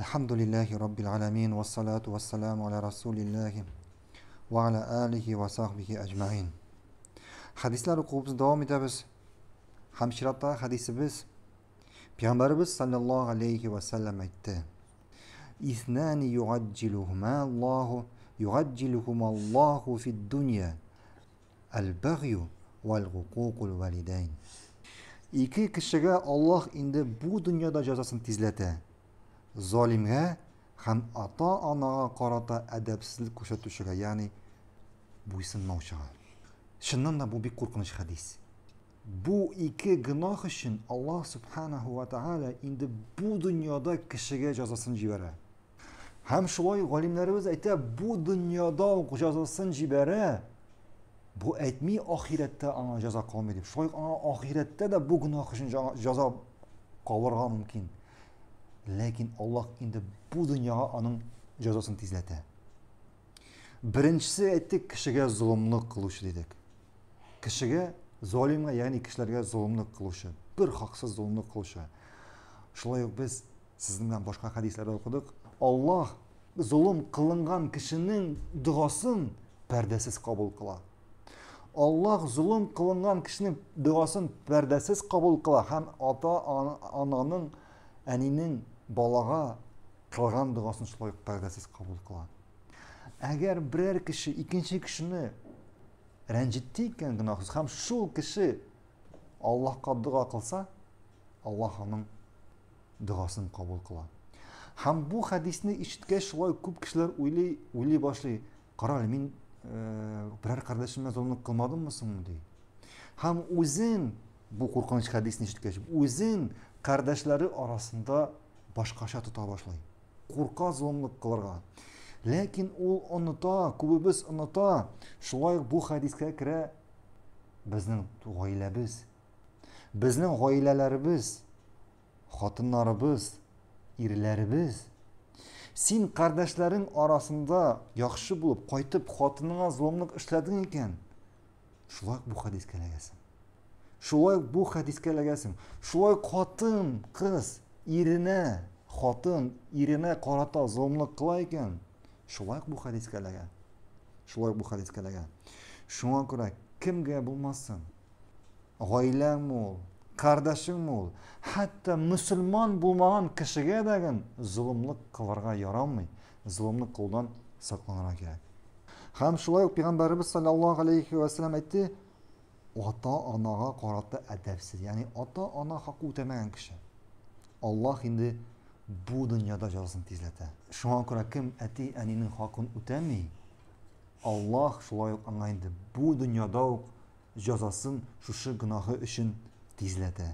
Elhamdülillahi Rabbil alemin ve salatu ve selamu ala rasulillahi va ala alihi va sahbihi ajmain. Hadislar o'quvimiz davom etamiz. Hamshirata hadisimiz Peygamberimiz sallallohu alayhi va sallam aytdi. Isnani yuajjiluhuma Allahu yuajjiluhuma Allahu fid dunya al-baghyu val huququl validayn. Iki kishiga Alloh endi bu dunyoda jazosini tezlatadi. золимге һәм ата анаға қарата әдәпсіздік көрсетушіге яғни буйсынмаушыға шыннан да бұл бик қорқыныш хадис бұл екі гүнах үшін аллах субханаху ва тағала енді бұл дүниеде кішіге жазасын жіберә һәм шулай ғалимләребез әйтә бұл дүниеда жазасын жіберә бұл әйтми ахиретте аңа жаза калмый деп шулай аңа ахиретте дә бұл гүнах үшін жаза калырга мөмкин ләкин Аллах инде бұ дөньяға аның жазасын тизләтә біріншісі әйттік кішіге зұлымлық қылушы дедік кішігә залимгә яғни кішілерге зұлымлық қылушы бір хақсыз зұлымлық қылушы шулай біз сіздің башқа хадистерді оқыдық Аллах зұлым қылынған кішінің дұғасын пәрдәсіз қабыл қыла аллаһ зұлым қылынған кішінің дұғасын пәрдәсіз қабыл қыла һәм ата ананың әненің балаға қылған дұғасын шулай пәрдәсіз қабыл қылады әгер бірер кіші екінші кішіні ренжітті екен гүнахсыз һәм шул кіші аллаһқа дұға қылса аллаһ оның дұғасын қабыл қылады һәм бұл хадисні ишеткәч шулай көп кешеләр уйлый уйлай башлый қарал э, мен ә, бірер қардашыма зұлымдық қылмадыммысың дейді һәм өзін бұл қорқыныш хадисін ишеткәч өзін kardeşleri arasında başka şey tutar Курка Korka zonluk kılırga. Lakin o anıta, kubibiz anıta, şulay bu hadiske kere bizden gayla biz. Bizden gaylaları Син Hatınları арасында яхшы болып, Sen kardeşlerin arasında yakışı bulup, kaytıp, hatınına шулай бұл хадиске ілігесің шулай қатын қыз еріне қатын еріне қарата зұлымдық қыла екен шулай бұл хадиске ілігеді шулай бұл хадиске ілігеді шуңа кімге болмасын ғайләң мол қардашың мол хәтта мұсылман болмаған кішіге деген зұлымдық қыларға ярамай зұлымдық қылудан сақланыра керек һәм шулай ук пайғамбарыбыз саллаллаху алейхи айтты ата анаға карата әдәпсез яғни ата ана хакы үтәмәгән кеше аллах инде бу дөньяда жазасын тезләтә шуңа күрә кем әти әнинең хақын үтәми аллах шулай ук аңа инде бу дөньяда ук жазасын шушы гынаһы өчен тезләтә